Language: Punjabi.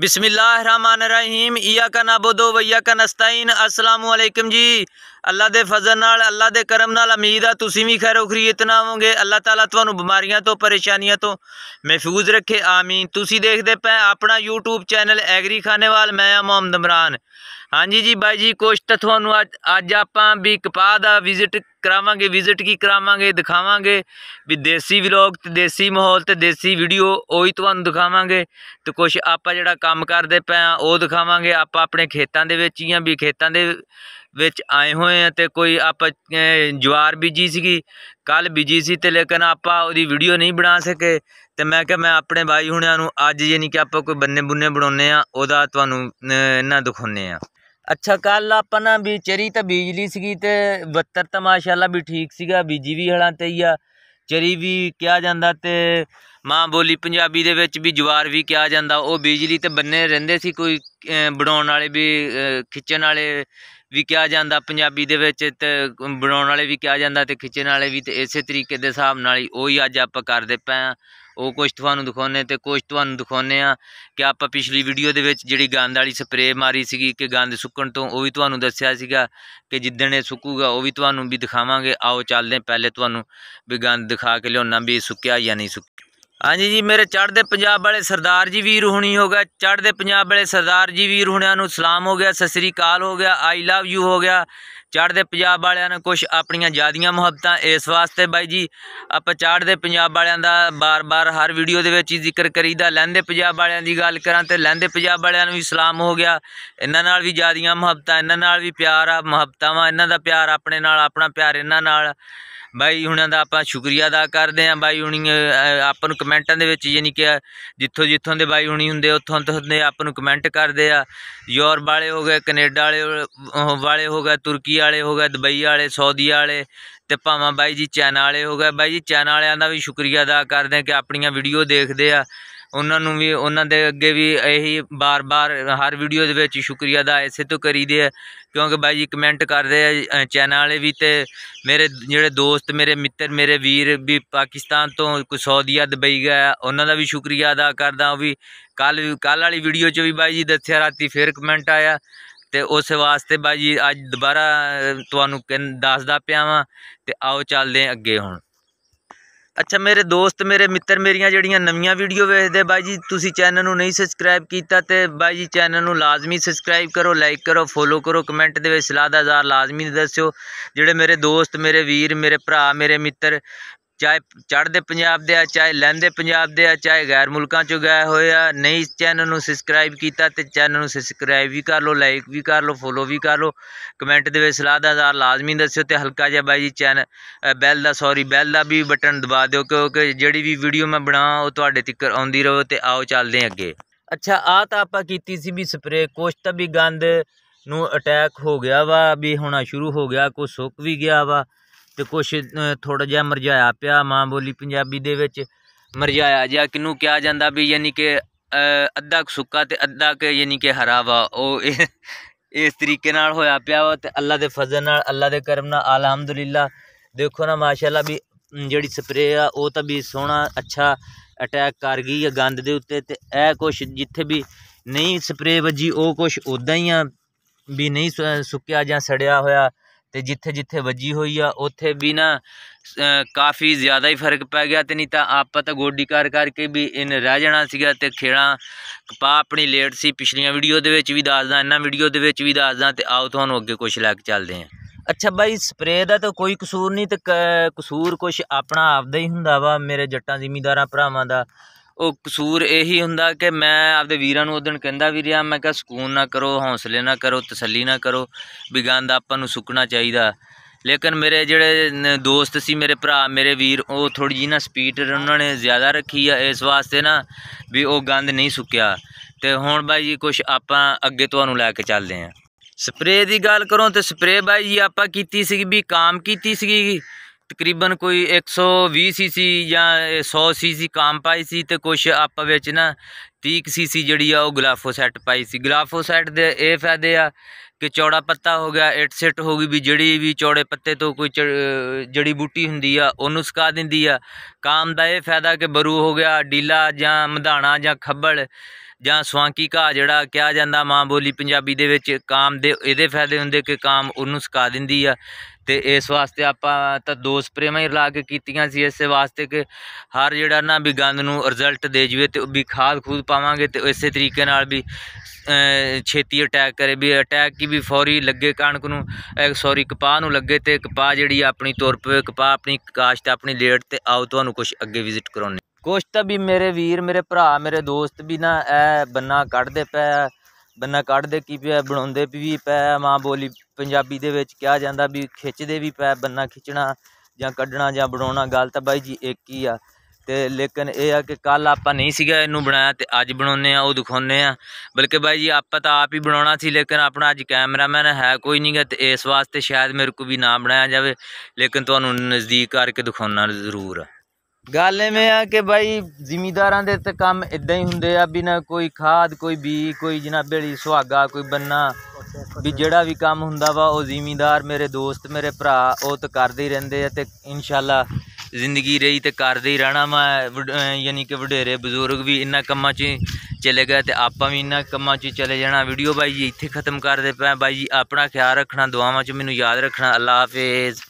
ਬਿਸਮਿਲ੍ਲਾਹਿਰਰਹਿਮਾਨਿਰਰਹੀਮ ਇਯਾਕਾ ਨਾਬੁਦੋ ਵ ਇਯਾਕਾ ਨਸਤਾਈਨ ਅਸਲਾਮੁ ਅਲੈਕਮ ਜੀ ਅੱਲਾ ਦੇ ਫਜ਼ਲ ਨਾਲ ਅੱਲਾ ਦੇ ਕਰਮ ਨਾਲ ਉਮੀਦ ਆ ਤੁਸੀਂ ਵੀ ਖੈਰ ਉਖਰੀਅਤ ਨਾ ਹੋਵੋਗੇ ਅੱਲਾ ਤਾਲਾ ਤੁਹਾਨੂੰ ਬਿਮਾਰੀਆਂ ਤੋਂ ਪਰੇਸ਼ਾਨੀਆਂ ਤੋਂ ਮਹਿਫੂਜ਼ ਰੱਖੇ ਆਮੀਨ ਤੁਸੀਂ ਦੇਖਦੇ ਪਏ ਆਪਣਾ YouTube ਚੈਨਲ ਐਗਰੀ ਖਾਨੇਵਾਲ ਮੈਂ ਆ ਮੁਹੰਮਦ ਇਮਰਾਨ ਹਾਂਜੀ ਜੀ ਬਾਈ ਜੀ ਕੁਝ ਤਾਂ ਤੁਹਾਨੂੰ ਅੱਜ ਆਪਾਂ ਵੀ ਕਪਾਹ ਦਾ ਵਿਜ਼ਿਟ ਕਰਾਵਾਂਗੇ ਵਿਜ਼ਿਟ ਕੀ ਕਰਾਵਾਂਗੇ ਦਿਖਾਵਾਂਗੇ ਵੀ ਦੇਸੀ ਵਲੌਗ ਤੇ ਦੇਸੀ ਮਾਹੌਲ ਤੇ ਦੇਸੀ ਵੀਡੀਓ ਉਹੀ ਤੁਹਾਨੂੰ ਦਿਖਾਵਾਂਗੇ ਤੇ ਕੁਝ ਆਪਾਂ ਜਿਹੜਾ ਕੰਮ ਕਰਦੇ ਪਏ ਆ ਉਹ ਦਿਖਾਵਾਂਗੇ ਆਪਾਂ ਆਪਣੇ ਖੇਤਾਂ ਦੇ ਵਿੱਚ ਜਾਂ ਵੀ ਖੇਤਾਂ ਦੇ ਵਿੱਚ ਆਏ ਹੋਏ ਆ ਤੇ ਕੋਈ ਆਪਾਂ ਜਵਾਰ ਬੀਜੀ ਸੀਗੀ ਕੱਲ ਬੀਜੀ ਸੀ ਤੇ ਲੇਕਿਨ ਆਪਾਂ ਉਹਦੀ ਵੀਡੀਓ ਨਹੀਂ ਬਣਾ ਸਕੇ ਤੇ ਮੈਂ ਕਿਹਾ ਮੈਂ ਆਪਣੇ ਬਾਈ ਹੁਣਿਆਂ ਨੂੰ ਅੱਜ ਯਾਨੀ ਕਿ ਆਪਾਂ ਕੋਈ ਬੰਨੇ ਬੁੰਨੇ ਬਣਾਉਨੇ ਆ ਉਹਦਾ ਤੁਹਾਨੂੰ ਇਹਨਾਂ ਦਿਖਾਉਨੇ ਆ ਅੱਛਾ ਕੱਲ ਆਪਾਂ ਨਾ ਵੀ ਚਰੀ ਤਾਂ ਬਿਜਲੀ ਸੀਗੀ ਤੇ ਬੱਤਰ ਤਾਂ ਮਾਸ਼ਾਅੱਲਾ ਵੀ ਠੀਕ ਸੀਗਾ ਬੀਜੀ ਵੀ ਹਲਾਂ ਤੇ ਹੀ ਆ ਚਰੀ ਵੀ ਕਿਹਾ ਜਾਂਦਾ ਤੇ ਮਾਂ ਬੋਲੀ ਪੰਜਾਬੀ ਦੇ ਵਿੱਚ ਵੀ ਜਵਾਰ ਵੀ ਕਿਹਾ ਜਾਂਦਾ ਉਹ ਬਿਜਲੀ ਤੇ ਬੰਨੇ ਰਹਿੰਦੇ ਸੀ ਕੋਈ ਬਣਾਉਣ ਵਾਲੇ ਵੀ ਖਿੱਚਣ ਵਾਲੇ ਵੀ ਕਿਹਾ ਜਾਂਦਾ ਪੰਜਾਬੀ ਦੇ ਵਿੱਚ ਤੇ ਬਣਾਉਣ ਵਾਲੇ ਵੀ ਕਿਹਾ ਜਾਂਦਾ ਤੇ ਖਿੱਚਣ ਵਾਲੇ ਵੀ ਤੇ ਇਸੇ ਤਰੀਕੇ ਦੇ ਹਿਸਾਬ ਨਾਲ ਹੀ ਉਹ ਹੀ ਅੱਜ ਆਪਾਂ ਕਰਦੇ ਪਏ ਆ ਉਹ ਕੁਝ ਤੁਹਾਨੂੰ ਦਿਖਾਉਨੇ ਤੇ ਕੁਝ ਤੁਹਾਨੂੰ ਦਿਖਾਉਨੇ ਆ ਕਿ ਆਪਾਂ ਪਿਛਲੀ ਵੀਡੀਓ ਦੇ ਵਿੱਚ ਜਿਹੜੀ ਗੰਦ ਵਾਲੀ ਸਪਰੇ ਮਾਰੀ ਸੀਗੀ ਕਿ ਗੰਦ ਸੁੱਕਣ ਤੋਂ ਉਹ ਵੀ ਤੁਹਾਨੂੰ ਦੱਸਿਆ ਸੀਗਾ ਕਿ ਜਿੱਦਣ ਇਹ ਸੁੱਕੂਗਾ ਉਹ ਵੀ ਤੁਹਾਨੂੰ ਵੀ ਦਿਖਾਵਾਂਗੇ ਆਓ ਚੱਲਦੇ ਪਹਿਲੇ ਤੁਹਾਨੂੰ ਵੀ ਗੰਦ ਦਿਖਾ ਕੇ ਨਾ ਵੀ ਸੁੱਕਿਆ ਜਾਂ ਨਹੀਂ ਸੁੱਕਿਆ ਹਾਂਜੀ ਜੀ ਮੇਰੇ ਚੜ੍ਹਦੇ ਪੰਜਾਬ ਵਾਲੇ ਸਰਦਾਰ ਜੀ ਵੀਰ ਹੁਣੀ ਹੋ ਗਿਆ ਚੜ੍ਹਦੇ ਪੰਜਾਬ ਵਾਲੇ ਸਰਦਾਰ ਜੀ ਵੀਰ ਹੁਣਿਆਂ ਨੂੰ ਸਲਾਮ ਹੋ ਗਿਆ ਸਤਿ ਸ੍ਰੀ ਅਕਾਲ ਹੋ ਗਿਆ ਆਈ ਲਵ ਯੂ ਹੋ ਗਿਆ ਚੜ੍ਹਦੇ ਪੰਜਾਬ ਵਾਲਿਆਂ ਨੇ ਕੁਝ ਆਪਣੀਆਂ ਜਿਆਦੀਆਂ ਮੁਹੱਬਤਾਂ ਇਸ ਵਾਸਤੇ ਬਾਈ ਜੀ ਆਪਾਂ ਚੜ੍ਹਦੇ ਪੰਜਾਬ ਵਾਲਿਆਂ ਦਾ ਬਾਰ-ਬਾਰ ਹਰ ਵੀਡੀਓ ਦੇ ਵਿੱਚ ਹੀ ਜ਼ਿਕਰ ਕਰੀਦਾ ਲੈਂਦੇ ਪੰਜਾਬ ਵਾਲਿਆਂ ਦੀ ਗੱਲ ਕਰਾਂ ਤੇ ਲੈਂਦੇ ਪੰਜਾਬ ਵਾਲਿਆਂ ਨੂੰ ਵੀ ਸਲਾਮ ਹੋ ਗਿਆ ਇਹਨਾਂ ਨਾਲ ਵੀ ਜਿਆਦੀਆਂ ਮੁਹੱਬਤਾਂ ਇਹਨਾਂ ਨਾਲ ਵੀ ਪਿਆਰ ਆ ਮੁਹੱਬਤਾਂ ਵਾ ਇਹਨਾਂ ਦਾ ਪਿਆਰ ਆਪਣੇ ਨਾਲ ਆਪਣਾ ਪਿਆਰ ਇਹਨਾਂ ਨਾਲ ਬਾਈ ਹੁਣਾਂ ਦਾ ਆਪਾਂ ਸ਼ੁਕਰੀਆ ਅਦਾ ਕਰਦੇ ਆਂ ਬਾਈ ਹੁਣੀ ਆਪਾਂ ਨੂੰ ਕਮੈਂਟਾਂ ਦੇ ਵਿੱਚ ਯਾਨੀ ਕਿ ਜਿੱਥੋਂ ਜਿੱਥੋਂ ਦੇ ਬਾਈ ਹੁਣੀ ਹੁੰਦੇ ਉੱਥੋਂ ਤੋਂ ਦੇ ਆਪਾਂ ਨੂੰ ਕਮੈਂਟ ਕਰਦੇ ਆ ਯੂਰਪ ਵਾਲੇ ਹੋ ਗਏ ਕੈਨੇਡਾ ਵਾਲੇ ਵਾਲੇ ਹੋ ਗਏ ਤੁਰਕੀ ਵਾਲੇ ਹੋ ਗਏ ਦੁਬਈ ਵਾਲੇ ਸਾਊਦੀ ਵਾਲੇ ਤੇ ਭਾਵਾਂ ਬਾਈ ਜੀ ਚੈਨਲ ਵਾਲੇ ਹੋ ਗਏ ਬਾਈ ਜੀ ਚੈਨਲ ਵਾਲਿਆਂ ਦਾ ਵੀ ਸ਼ੁਕਰੀਆ ਅਦਾ ਕਰਦੇ ਆ ਕਿ ਆਪਣੀਆਂ ਵੀਡੀਓ ਦੇਖਦੇ ਆ ਉਹਨਾਂ ਨੂੰ ਵੀ ਉਹਨਾਂ ਦੇ ਅੱਗੇ ਵੀ ਇਹੀ ਬਾਰ-ਬਾਰ ਹਰ ਵੀਡੀਓ ਦੇ ਵਿੱਚ ਸ਼ੁਕਰੀਆ ਦਾ ਐਸੇ ਤੋਂ ਕਰੀਦੇ ਆ ਕਿਉਂਕਿ ਬਾਈ ਜੀ ਕਮੈਂਟ ਕਰਦੇ ਆ ਚੈਨਲ ਵਾਲੇ ਵੀ ਤੇ ਮੇਰੇ ਜਿਹੜੇ ਦੋਸਤ ਮੇਰੇ ਮਿੱਤਰ ਮੇਰੇ ਵੀਰ ਵੀ ਪਾਕਿਸਤਾਨ ਤੋਂ ਕੋ ਸਾਊਦੀਆ ਦੁਬਈ ਗਿਆ ਉਹਨਾਂ ਦਾ ਵੀ ਸ਼ੁਕਰੀਆ ਅਦਾ ਕਰਦਾ ਹਾਂ ਵੀ ਕੱਲ ਕੱਲ ਵਾਲੀ ਵੀਡੀਓ 'ਚ ਵੀ ਬਾਈ ਜੀ ਦੱਸਿਆ ਰਾਤੀ ਫੇਰ ਕਮੈਂਟ ਆਇਆ ਤੇ ਉਸ ਵਾਸਤੇ ਬਾਈ ਜੀ ਅੱਜ ਦੁਬਾਰਾ ਤੁਹਾਨੂੰ ਦੱਸਦਾ ਪਿਆ ਵਾਂ ਤੇ ਆਓ ਚੱਲਦੇ ਅੱਗੇ ਹੁਣ ਅੱਛਾ ਮੇਰੇ ਦੋਸਤ ਮੇਰੇ ਮਿੱਤਰ ਮੇਰੀਆਂ ਜਿਹੜੀਆਂ ਨਵੀਆਂ ਵੀਡੀਓ ਵੇਖਦੇ ਬਾਈ ਜੀ ਤੁਸੀਂ ਚੈਨਲ ਨੂੰ ਨਹੀਂ ਸਬਸਕ੍ਰਾਈਬ ਕੀਤਾ ਤੇ ਬਾਈ ਜੀ ਚੈਨਲ ਨੂੰ ਲਾਜ਼ਮੀ ਸਬਸਕ੍ਰਾਈਬ ਕਰੋ ਲਾਈਕ ਕਰੋ ਫੋਲੋ ਕਰੋ ਕਮੈਂਟ ਦੇ ਵਿੱਚ ਸਲਾਹ ਦਾ ਹਜ਼ਾਰ ਲਾਜ਼ਮੀ ਦੱਸਿਓ ਜਿਹੜੇ ਮੇਰੇ ਦੋਸਤ ਮੇਰੇ ਵੀਰ ਮੇਰੇ ਭਰਾ ਮੇਰੇ ਮਿੱਤਰ ਚਾਹੇ ਚੜ੍ਹਦੇ ਪੰਜਾਬ ਦੇ ਆ ਚਾਹੇ ਲੈਂਦੇ ਪੰਜਾਬ ਦੇ ਆ ਚਾਹੇ ਗੈਰ ਮੁਲਕਾਂ ਚੋਂ ਗਏ ਹੋਏ ਆ ਨਹੀਂ ਇਸ ਚੈਨਲ ਨੂੰ ਸਬਸਕ੍ਰਾਈਬ ਕੀਤਾ ਤੇ ਚੈਨਲ ਨੂੰ ਸਬਸਕ੍ਰਾਈਬ ਵੀ ਕਰ ਲਓ ਲਾਈਕ ਵੀ ਕਰ ਲਓ ਫੋਲੋ ਵੀ ਕਰ ਲਓ ਕਮੈਂਟ ਦੇ ਵਿੱਚ ਸਲਾਹ ਦਾ ਜ਼ਾਰ ਲਾਜ਼ਮੀ ਦੱਸਿਓ ਤੇ ਹਲਕਾ ਜਿਹਾ ਬਾਈ ਜੀ ਚੈਨਲ ਬੈਲ ਦਾ ਸੌਰੀ ਬੈਲ ਦਾ ਵੀ ਬਟਨ ਦਬਾ ਦਿਓ ਕਿਉਂਕਿ ਜਿਹੜੀ ਵੀ ਵੀਡੀਓ ਮੈਂ ਬਣਾ ਉਹ ਤੁਹਾਡੇ ਤੱਕ ਆਉਂਦੀ ਰਹੋ ਤੇ ਆਓ ਚੱਲਦੇ ਅੱਗੇ ਅੱਛਾ ਆ ਤਾਂ ਆਪਾਂ ਕੀਤੀ ਸੀ ਵੀ ਸਪਰੇ ਕੁਛ ਤਾਂ ਵੀ ਗੰਦ ਨੂੰ ਅਟੈਕ ਹੋ ਗਿਆ ਵਾ ਵੀ ਹੋਣਾ ਸ਼ੁਰੂ ਹੋ ਗਿਆ ਕੋ ਸੁੱਕ ਵੀ ਗਿਆ ਵਾ ਤੇ ਕੁਛ ਥੋੜਾ ਜਿਹਾ ਮਰਜਾਇਆ ਪਿਆ ਮਾਂ ਬੋਲੀ ਪੰਜਾਬੀ ਦੇ ਵਿੱਚ ਮਰਜਾਇਆ ਜਿਆ ਕਿਨੂੰ ਕਿਹਾ ਜਾਂਦਾ ਵੀ ਯਾਨੀ ਕਿ ਅੱਧਾ ਸੁੱਕਾ ਤੇ ਅੱਧਾ ਕਿ ਯਾਨੀ ਕਿ ਹਰਾ ਵਾ ਉਹ ਇਸ ਤਰੀਕੇ ਨਾਲ ਹੋਇਆ ਪਿਆ ਵਾ ਤੇ ਅੱਲਾ ਦੇ ਫਜ਼ਲ ਨਾਲ ਅੱਲਾ ਦੇ ਕਰਮ ਨਾਲ ਅਲਹਮਦੁਲਿਲਾ ਦੇਖੋ ਨਾ ਮਾਸ਼ਾਅੱਲਾ ਵੀ ਜਿਹੜੀ ਸਪਰੇ ਆ ਉਹ ਤਾਂ ਵੀ ਸੋਹਣਾ ਅੱਛਾ ਅਟੈਕ ਕਰ ਗਈ ਆ ਗੰਦ ਦੇ ਉੱਤੇ ਤੇ ਇਹ ਕੁਛ ਜਿੱਥੇ ਵੀ ਨਹੀਂ ਸਪਰੇ ਵੱਜੀ ਉਹ ਕੁਛ ਉਦਾਂ ਹੀ ਆ ਵੀ ਨਹੀਂ ਸੁੱਕਿਆ ਜਾਂ ਸੜਿਆ ਹੋਇਆ ਤੇ ਜਿੱਥੇ ਜਿੱਥੇ ਵੱਜੀ ਹੋਈ ਆ ਉੱਥੇ ਵੀ ਨਾ ਕਾਫੀ ਜ਼ਿਆਦਾ ਹੀ ਫਰਕ ਪੈ ਗਿਆ ਤੇ ਨਹੀਂ ਤਾਂ ਆਪਾਂ ਤਾਂ ਗੋਡੀ ਕਰ ਕਰਕੇ ਵੀ ਇਨ ਰਹਿ ਜਾਣਾ ਸੀਗਾ ਤੇ ਖੇੜਾ ਪਾ ਆਪਣੀ ਲੇਟ ਸੀ ਪਿਛਲੀਆਂ ਵੀਡੀਓ ਦੇ ਵਿੱਚ ਵੀ ਦੱਸਦਾ ਇਹਨਾਂ ਵੀਡੀਓ ਦੇ ਵਿੱਚ ਵੀ ਦੱਸਦਾ ਤੇ ਆਓ ਤੁਹਾਨੂੰ ਅੱਗੇ ਕੁਝ ਲੈ ਕੇ ਚੱਲਦੇ ਆਂ ਅੱਛਾ ਬਾਈ ਸਪਰੇ ਦਾ ਤਾਂ ਕੋਈ ਕਸੂਰ ਨਹੀਂ ਤੇ ਕਸੂਰ ਕੁਝ ਆਪਣਾ ਆਪਦਾ ਹੀ ਹੁੰਦਾ ਵਾ ਮੇਰੇ ਜੱਟਾਂ ਜ਼ਿੰਮੇਦਾਰਾਂ ਭਰਾਵਾਂ ਦਾ ਉਹ ਕਸੂਰ ਇਹੀ ਹੁੰਦਾ ਕਿ ਮੈਂ ਆਪਦੇ ਵੀਰਾਂ ਨੂੰ ਉਦੋਂ ਕਹਿੰਦਾ ਵੀ ਰਿਆ ਮੈਂ ਕਿਹਾ ਸਕੂਨ ਨਾ ਕਰੋ ਹੌਸਲੇ ਨਾ ਕਰੋ ਤਸੱਲੀ ਨਾ ਕਰੋ ਵੀ ਗੰਦ ਆਪਾਂ ਨੂੰ ਸੁੱਕਣਾ ਚਾਹੀਦਾ ਲੇਕਿਨ ਮੇਰੇ ਜਿਹੜੇ ਦੋਸਤ ਸੀ ਮੇਰੇ ਭਰਾ ਮੇਰੇ ਵੀਰ ਉਹ ਥੋੜੀ ਜੀ ਨਾ ਸਪੀਡ ਉਹਨਾਂ ਨੇ ਜ਼ਿਆਦਾ ਰੱਖੀ ਆ ਇਸ ਵਾਸਤੇ ਨਾ ਵੀ ਉਹ ਗੰਦ ਨਹੀਂ ਸੁੱਕਿਆ ਤੇ ਹੁਣ ਬਾਈ ਜੀ ਕੁਝ ਆਪਾਂ ਅੱਗੇ ਤੁਹਾਨੂੰ ਲੈ ਕੇ ਚੱਲਦੇ ਆਂ ਸਪਰੇ ਦੀ ਗੱਲ ਕਰੋ ਤੇ ਸਪਰੇ ਬਾਈ ਜੀ ਆਪਾਂ ਕੀਤੀ ਸੀ ਵੀ ਕਾਮ ਕੀਤੀ ਸੀਗੀ ਤਕਰੀਬਨ ਕੋਈ 120 ਸੀਸੀ ਜਾਂ 100 ਸੀਸੀ ਕਾਮ ਪਾਈ ਸੀ ਤੇ ਕੁਝ ਆਪਾਂ ਵਿੱਚ ਨਾ 30 ਸੀਸੀ ਜਿਹੜੀ ਆ ਉਹ ਗਲਾਫੋਸੈਟ ਪਾਈ ਸੀ ਗਲਾਫੋਸੈਟ ਦੇ ਇਹ ਫਾਇਦੇ ਆ ਕਿ ਚੌੜਾ ਪੱਤਾ ਹੋ ਗਿਆ ਇਟ ਸਿਟ ਹੋ ਗਈ ਵੀ ਜਿਹੜੀ ਵੀ ਚੌੜੇ ਪੱਤੇ ਤੋਂ ਕੋਈ ਜੜੀ ਬੂਟੀ ਹੁੰਦੀ ਆ ਉਹਨੂੰ ਸੁਕਾ ਦਿੰਦੀ ਆ ਕਾਮ ਦਾ ਇਹ ਫਾਇਦਾ ਕਿ ਬਰੂ ਹੋ ਗਿਆ ਡੀਲਾ ਜਾਂ ਮਧਾਣਾ ਜਾਂ ਖੱਬਲ ਜਾਂ ਸਵਾਂਕੀ ਘਾ ਜਿਹੜਾ ਕਿਹਾ ਜਾਂਦਾ ਮਾਂ ਬੋਲੀ ਪੰਜਾਬੀ ਦੇ ਵਿੱਚ ਕਾਮ ਦੇ ਇਹਦੇ ਫਾਇਦੇ ਹੁੰਦੇ ਕਿ ਕਾਮ ਉਹਨੂੰ ਸੁਕਾ ਦਿੰਦੀ ਆ ਤੇ ਇਸ ਵਾਸਤੇ ਆਪਾਂ ਤਾਂ ਦੋ ਸਪਰੇਵਾਂ ਹੀ ਲਾ ਕੇ ਕੀਤੀਆਂ ਸੀ ਇਸੇ ਵਾਸਤੇ ਕਿ ਹਰ ਜਿਹੜਾ ਨਾ ਵੀ ਗੰਦ ਨੂੰ ਰਿਜ਼ਲਟ ਦੇ ਜਵੇ ਤੇ ਵੀ ਖਾਦ ਖੂਦ ਪਾਵਾਂਗੇ ਤੇ ਇਸੇ ਤਰੀਕੇ ਨਾਲ ਵੀ ਛੇਤੀ ਅਟੈਕ ਕਰੇ ਵੀ ਅਟੈਕ ਕੀ ਵੀ ਫੌਰੀ ਲੱਗੇ ਕਣਕ ਨੂੰ ਸੌਰੀ ਕਪਾਹ ਨੂੰ ਲੱਗੇ ਤੇ ਕਪਾਹ ਜਿਹੜੀ ਆਪਣੀ ਤੁਰ ਪਵੇ ਕਪਾਹ ਆਪਣੀ ਕਾਸ਼ਤ ਆਪਣੀ ਲੇਟ ਤੇ ਆਓ ਤੁਹਾਨੂੰ ਕੁਝ ਅੱਗੇ ਵਿਜ਼ਿਟ ਕਰਾਉਣੇ ਕੁਛ ਤਾਂ ਵੀ ਮੇਰੇ ਵੀਰ ਮੇਰੇ ਭਰਾ ਮੇਰੇ ਦੋਸਤ ਵੀ ਨਾ ਇਹ ਬੰਨਾ ਕੱਢਦੇ ਪਏ ਬੰਨਾ ਕੱਢਦੇ ਕੀ ਪਿਆ ਬਣਾਉਂਦੇ ਵੀ ਪੈ ਮਾਂ ਬੋਲੀ ਪੰਜਾਬੀ ਦੇ ਵਿੱਚ ਕਿਹਾ ਜਾਂਦਾ ਵੀ ਖਿੱਚਦੇ ਵੀ ਪੈ ਬੰਨਾ ਖਿੱਚਣਾ ਜਾਂ ਕੱਢਣਾ ਜਾਂ ਬਣਾਉਣਾ ਗੱਲ ਤਾਂ ਬਾਈ ਜੀ ਇੱਕ ਹੀ ਆ ਤੇ ਲੇਕਿਨ ਇਹ ਆ ਕਿ ਕੱਲ ਆਪਾਂ ਨਹੀਂ ਸੀਗਾ ਇਹਨੂੰ ਬਣਾਇਆ ਤੇ ਅੱਜ ਬਣਾਉਨੇ ਆ ਉਹ ਦਿਖਾਉਨੇ ਆ ਬਲਕਿ ਬਾਈ ਜੀ ਆਪਾਂ ਤਾਂ ਆਪ ਹੀ ਬਣਾਉਣਾ ਸੀ ਲੇਕਿਨ ਆਪਣਾ ਅੱਜ ਕੈਮਰਾਮੈਨ ਹੈ ਕੋਈ ਨਹੀਂਗਾ ਤੇ ਇਸ ਵਾਸਤੇ ਸ਼ਾਇਦ ਮੇਰੇ ਕੋ ਵੀ ਨਾ ਬਣਾਇਆ ਜਾਵੇ ਲੇਕਿਨ ਤੁਹਾਨੂੰ ਨਜ਼ਦੀਕ ਕਰਕੇ ਦਿਖਾਉਣਾ ਜ਼ਰੂਰ ਆ ਗੱਲ ਐਵੇਂ ਆ ਕਿ ਬਾਈ ਜ਼ਿਮੀਦਾਰਾਂ ਦੇ ਤੇ ਕੰਮ ਇਦਾਂ ਹੀ ਹੁੰਦੇ ਆ ਬਿਨਾ ਕੋਈ ਖਾਦ ਕੋਈ ਬੀ ਕੋਈ ਜਨਾਬੇ ਵਾਲੀ ਸੁਹਾਗਾ ਕੋਈ ਬੰਨਾ ਵੀ ਜਿਹੜਾ ਵੀ ਕੰਮ ਹੁੰਦਾ ਵਾ ਉਹ ਜ਼ਿਮੀਦਾਰ ਮੇਰੇ ਦੋਸਤ ਮੇਰੇ ਭਰਾ ਉਹ ਤਾਂ ਕਰਦੇ ਹੀ ਰਹਿੰਦੇ ਆ ਤੇ ਇਨਸ਼ਾਅੱਲਾ ਜ਼ਿੰਦਗੀ ਰਹੀ ਤੇ ਕਰਦੇ ਹੀ ਰਹਿਣਾ ਮੈਂ ਯਾਨੀ ਕਿ ਵਡੇਰੇ ਬਜ਼ੁਰਗ ਵੀ ਇੰਨਾ ਕੰਮਾਂ 'ਚ ਚਲੇ ਗਏ ਤੇ ਆਪਾਂ ਵੀ ਇੰਨਾ ਕੰਮਾਂ 'ਚ ਚਲੇ ਜਾਣਾ ਵੀਡੀਓ ਬਾਈ ਜੀ ਇੱਥੇ ਖਤਮ ਕਰਦੇ ਪਏ ਬਾਈ ਜੀ ਆਪਣਾ ਖਿਆਲ ਰੱਖਣਾ ਦੁਆਵਾਂ 'ਚ ਮੈਨੂੰ ਯਾਦ ਰੱਖਣਾ ਅੱਲਾ ਹਾਫਿਜ਼